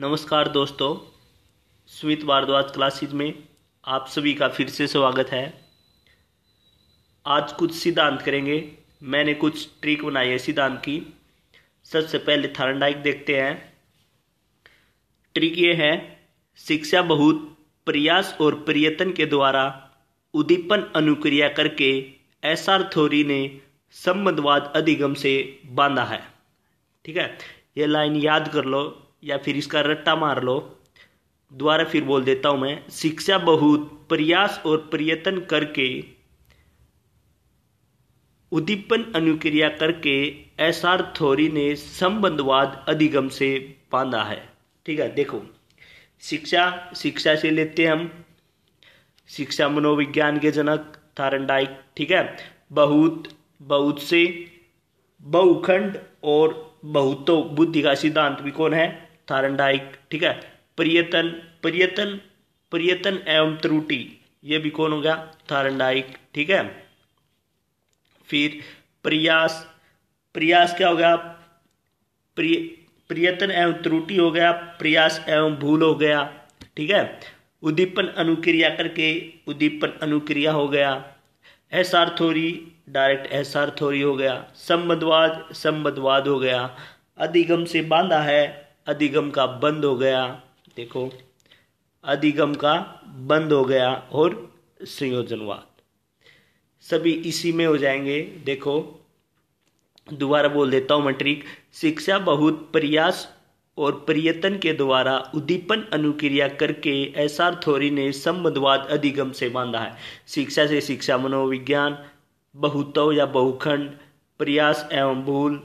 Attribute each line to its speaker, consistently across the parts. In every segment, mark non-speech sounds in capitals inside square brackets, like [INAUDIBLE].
Speaker 1: नमस्कार दोस्तों स्वित भारद्वाज क्लासेज में आप सभी का फिर से स्वागत है आज कुछ सिद्धांत करेंगे मैंने कुछ ट्रिक बनाई है सिद्धांत की सबसे पहले थारंडाइक देखते हैं ट्रिक ये है शिक्षा बहुत प्रयास और प्रयत्न के द्वारा उद्दीपन अनुक्रिया करके एस आर थोरी ने संबंधवाद अधिगम से बांधा है ठीक है ये लाइन याद कर लो या फिर इसका रट्टा मार लो दोबारा फिर बोल देता हूं मैं शिक्षा बहुत प्रयास और प्रयत्न करके उद्दीपन अनुक्रिया करके एस आर थोरी ने संबंधवाद अधिगम से बांधा है ठीक है देखो शिक्षा शिक्षा से लेते हम शिक्षा मनोविज्ञान के जनक थारनडाइक ठीक है बहुत बहुत से बहुखंड और बहुतो बुद्धि का सिद्धांत भी कौन है थारंडाइक ठीक है प्रियतन प्रियतन प्रियतन एवं त्रुटि ये भी कौन हो गया थारंडाइक ठीक है फिर प्रयास प्रयास क्या हो गया प्रिय प्रियतन एवं त्रुटि हो गया प्रयास एवं भूल हो गया ठीक है उद्दीपन अनुक्रिया करके उद्दीपन अनुक्रिया हो गया एसआर थोरी डायरेक्ट एसआर थोरी हो गया संबद्वाद संबद्वाद हो गया अधिगम से बांधा है अधिगम का बंद हो गया देखो अधिगम का बंद हो गया और संयोजनवाद सभी इसी में हो जाएंगे देखो दोबारा बोल देता हूँ मट्रिक शिक्षा बहुत प्रयास और प्रयत्न के द्वारा उद्दीपन अनुक्रिया करके एस आर थोरी ने संबंधवाद अधिगम से बांधा है शिक्षा से शिक्षा मनोविज्ञान बहुतव या बहुखंड प्रयास एवं भूल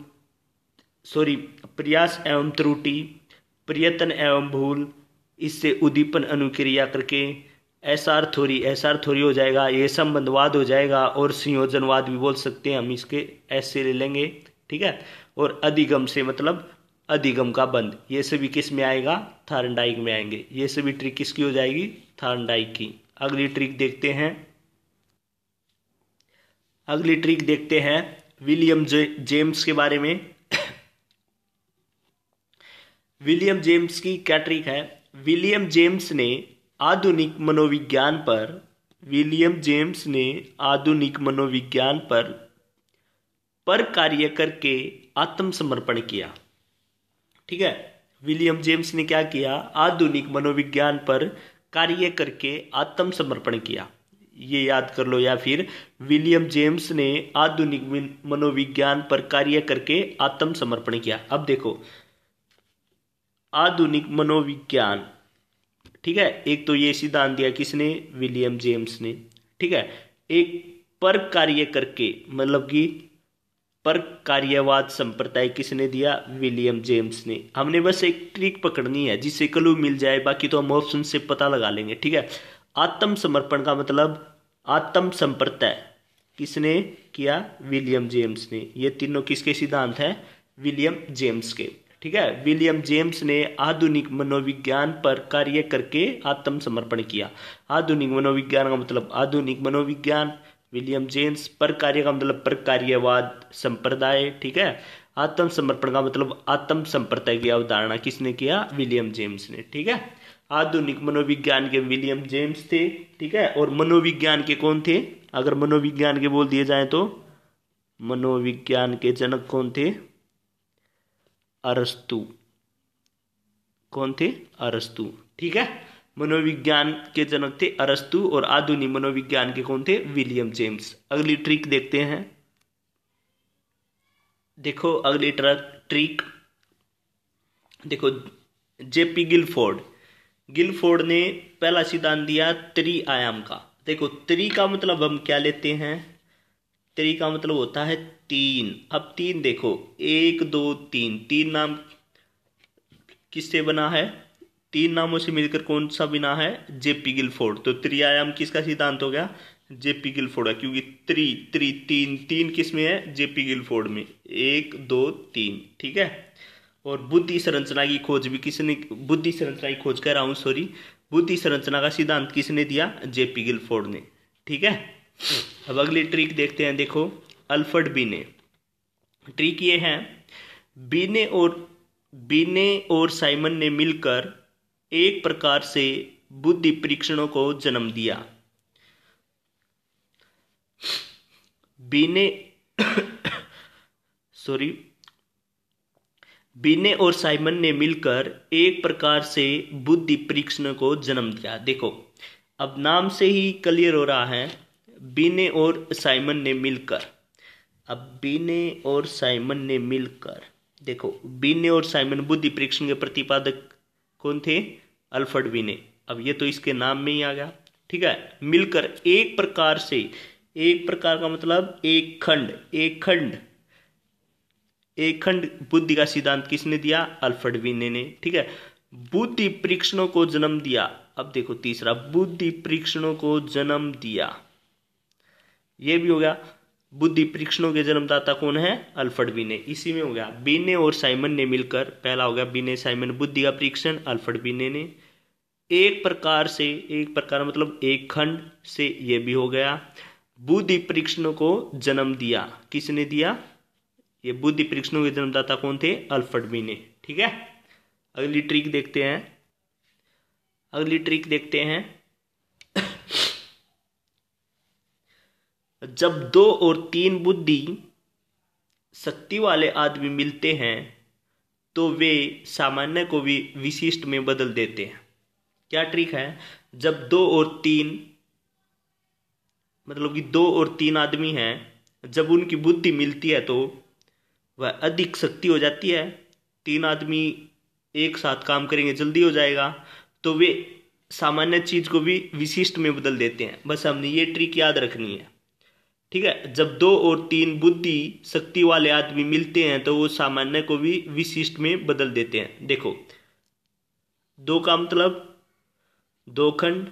Speaker 1: सॉरी प्रयास एवं त्रुटि प्रयत्न एवं भूल इससे उद्दीपन अनुक्रिया करके एसआर थोरी एसआर थोरी हो जाएगा ये संबंधवाद हो जाएगा और संयोजनवाद भी बोल सकते हैं हम इसके ऐसे ले लेंगे ठीक है और अधिगम से मतलब अधिगम का बंद ये सभी किस में आएगा थारनडाइक में आएंगे ये सभी ट्रिक किसकी हो जाएगी थारनडाइक की अगली ट्रिक देखते हैं अगली ट्रिक देखते हैं विलियम जे, जेम्स के बारे में विलियम जेम्स की कैट्रिक है विलियम जेम्स ने आधुनिक मनोविज्ञान पर विलियम जेम्स ने आधुनिक मनोविज्ञान पर पर कार्य करके आत्मसमर्पण किया ठीक है विलियम जेम्स ने क्या किया आधुनिक मनोविज्ञान पर कार्य करके आत्मसमर्पण किया ये याद कर लो या फिर विलियम जेम्स ने आधुनिक मनोविज्ञान पर कार्य करके आत्मसमर्पण किया अब देखो आधुनिक मनोविज्ञान ठीक है एक तो ये सिद्धांत दिया किसने विलियम जेम्स ने ठीक है एक पर कार्य करके मतलब कि पर कार्यवाद संप्रदाय किसने दिया विलियम जेम्स ने हमने बस एक ट्रिक पकड़नी है जिससे क्लू मिल जाए बाकी तो हम ऑप्शन से पता लगा लेंगे ठीक है आत्म समर्पण का मतलब आत्म संप्रदाय किसने किया विलियम जेम्स ने ये तीनों किसके सिद्धांत हैं विलियम जेम्स के ठीक है विलियम जेम्स ने आधुनिक मनोविज्ञान पर कार्य करके आत्मसमर्पण किया आधुनिक मनोविज्ञान का मतलब आधुनिक मनोविज्ञान विलियम जेम्स पर कार्य का मतलब पर कार्यवाद संप्रदाय ठीक है आत्मसमर्पण का मतलब आत्म संप्रदाय की अवधारणा किसने किया विलियम जेम्स ने ठीक है आधुनिक मनोविज्ञान के विलियम जेम्स थे ठीक है और मनोविज्ञान के कौन थे अगर मनोविज्ञान के बोल दिए जाए तो मनोविज्ञान के जनक कौन थे अरस्तु कौन थे अरस्तु ठीक है मनोविज्ञान के जनक थे अरस्तु और आधुनिक मनोविज्ञान के कौन थे विलियम जेम्स अगली ट्रिक देखते हैं देखो अगली ट्रक ट्रिक देखो जेपी गिलफोर्ड गिलफोर्ड ने पहला सिद्धांत दिया त्रि आयाम का देखो त्रि का मतलब हम क्या लेते हैं त्री का मतलब होता है तीन अब तीन देखो एक दो तीन तीन नाम किससे बना है तीन नामों से मिलकर कौन सा बना है जेपी गिलफोर्ड तो त्रियायाम किसका सिद्धांत हो गया जेपी गिलफोर्ड है क्योंकि त्री त्री तीन तीन किस में है जेपी गिलफोर्ड में एक दो तीन ठीक है और बुद्धि संरचना की खोज भी किसने बुद्धि संरचना की खोज कर रहा हूँ सॉरी बुद्धि संरचना का सिद्धांत किसने दिया जेपी गिलफोर्ड ने ठीक है अब अगली ट्रिक देखते हैं देखो अल्फर्ड बीने ट्रिक ये है बीने और बीने और साइमन ने मिलकर एक प्रकार से बुद्धि परीक्षणों को जन्म दिया बीने सॉरी [COUGHS] बीने और साइमन ने मिलकर एक प्रकार से बुद्धि परीक्षण को जन्म दिया देखो अब नाम से ही क्लियर हो रहा है बीने और साइमन ने मिलकर अब बीने और साइमन ने मिलकर देखो बीने और साइमन बुद्धि परीक्षण के प्रतिपादक कौन थे अल्फर्ड बीने अब ये तो इसके नाम में ही आ गया ठीक है मिलकर एक प्रकार से एक प्रकार का मतलब एक खंड एक खंड एक खंड बुद्धि का सिद्धांत किसने दिया अल्फर्ड बीने ने ठीक है बुद्धि परीक्षणों को जन्म दिया अब देखो तीसरा बुद्धि परीक्षणों को जन्म दिया ये भी हो गया बुद्धि परीक्षणों के जन्मदाता कौन है अल्फर्ड बीने इसी में हो गया बीने और साइमन ने मिलकर पहला हो गया बीने साइमन बुद्धि का परीक्षण अल्फर्ड बीने ने एक प्रकार से एक प्रकार मतलब एक खंड से ये भी हो गया बुद्धि परीक्षणों को जन्म दिया किसने दिया ये बुद्धि परीक्षणों के जन्मदाता कौन थे अल्फर्ड बी ने ठीक है अगली ट्रिक देखते हैं अगली ट्रिक देखते हैं जब दो और तीन बुद्धि शक्ति वाले आदमी मिलते हैं तो वे सामान्य को भी विशिष्ट में बदल देते हैं क्या ट्रिक है जब दो और तीन मतलब कि दो और तीन आदमी हैं जब उनकी बुद्धि मिलती है तो वह अधिक शक्ति हो जाती है तीन आदमी एक साथ काम करेंगे जल्दी हो जाएगा तो वे सामान्य चीज़ को भी विशिष्ट में बदल देते हैं बस हमने ये ट्रिक याद रखनी है ठीक है जब दो और तीन बुद्धि शक्ति वाले आदमी मिलते हैं तो वो सामान्य को भी विशिष्ट में बदल देते हैं देखो दो का मतलब दो खंड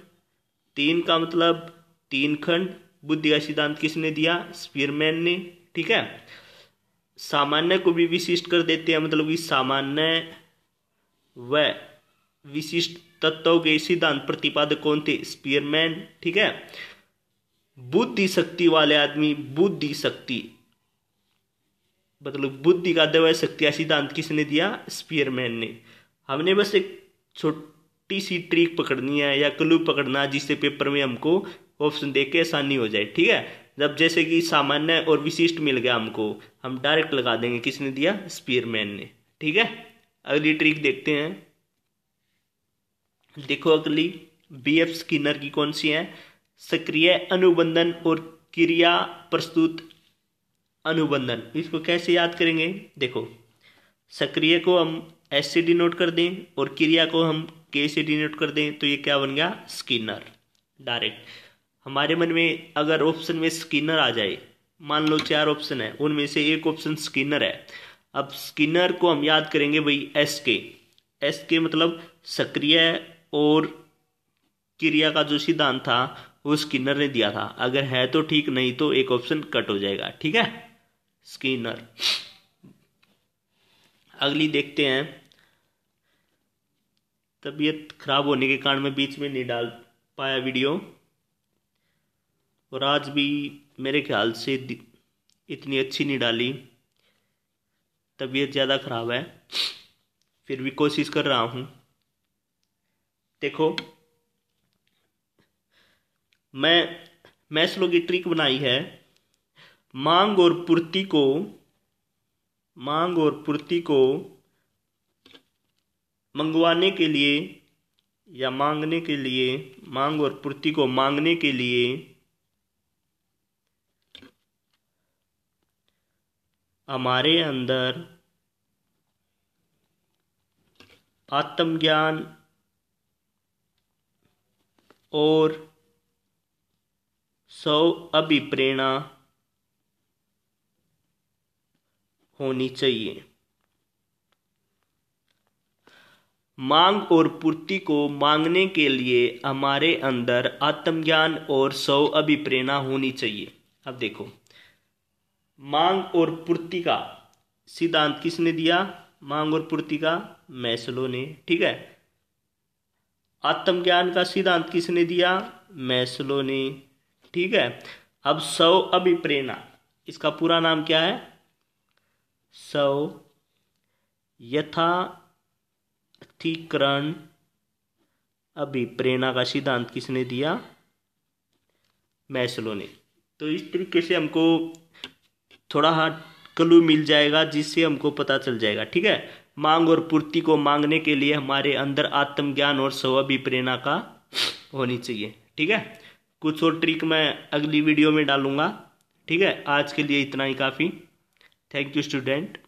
Speaker 1: तीन का मतलब तीन खंड बुद्धि का सिद्धांत किसने दिया स्पीरमैन ने ठीक है सामान्य को भी विशिष्ट कर देते हैं मतलब कि सामान्य व विशिष्ट तत्वों के सिद्धांत प्रतिपादक कौन थे स्पीयरमैन ठीक है बुद्धि शक्ति वाले आदमी बुद्धि शक्ति मतलब बुद्धि का दवा शक्ति या सिद्धांत किसने दिया स्पीयरमैन ने हमने बस एक छोटी सी ट्रिक पकड़नी है या क्लू पकड़ना जिससे पेपर में हमको ऑप्शन देख के आसानी हो जाए ठीक है जब जैसे कि सामान्य और विशिष्ट मिल गया हमको हम डायरेक्ट लगा देंगे किसने दिया स्पीयरमैन ने ठीक है अगली ट्रिक देखते हैं देखो अगली बी एफ स्किनर की कौन सी है सक्रिय अनुबंधन और क्रिया प्रस्तुत अनुबंधन इसको कैसे याद करेंगे देखो सक्रिय को हम एस से डिनोट कर दें और क्रिया को हम के से डिनोट कर दें तो ये क्या बन गया स्किनर डायरेक्ट हमारे मन में अगर ऑप्शन में स्किनर आ जाए मान लो चार ऑप्शन है उनमें से एक ऑप्शन स्किनर है अब स्किनर को हम याद करेंगे भाई एस के एस के मतलब सक्रिय और क्रिया का जो सिद्धांत था वो स्किनर ने दिया था अगर है तो ठीक नहीं तो एक ऑप्शन कट हो जाएगा ठीक है स्किनर अगली देखते हैं तबीयत खराब होने के कारण मैं बीच में नहीं डाल पाया वीडियो और आज भी मेरे ख्याल से इतनी अच्छी नहीं डाली तबीयत ज़्यादा ख़राब है फिर भी कोशिश कर रहा हूँ देखो मैं मैस्लो की ट्रिक बनाई है मांग और पूर्ति को मांग और पूर्ति को मंगवाने के लिए या मांगने के लिए मांग और पूर्ति को मांगने के लिए हमारे अंदर आत्मज्ञान और सौ अभिप्रेरणा होनी चाहिए मांग और पूर्ति को मांगने के लिए हमारे अंदर आत्मज्ञान और सौ अभिप्रेरणा होनी चाहिए अब देखो मांग और पूर्ति का सिद्धांत किसने दिया मांग और पूर्ति का मैसलो ने ठीक है आत्मज्ञान का सिद्धांत किसने दिया मैसलो ने ठीक है अब सौ अभिप्रेरणा इसका पूरा नाम क्या है सौ अतिक्रण अभिप्रेरणा का सिद्धांत किसने दिया मैसलो ने तो इस तरीके से हमको थोड़ा हा क्लू मिल जाएगा जिससे हमको पता चल जाएगा ठीक है मांग और पूर्ति को मांगने के लिए हमारे अंदर आत्मज्ञान और स्व अभिप्रेरणा का होनी चाहिए ठीक है कुछ और ट्रिक मैं अगली वीडियो में डालूँगा ठीक है आज के लिए इतना ही काफ़ी थैंक यू स्टूडेंट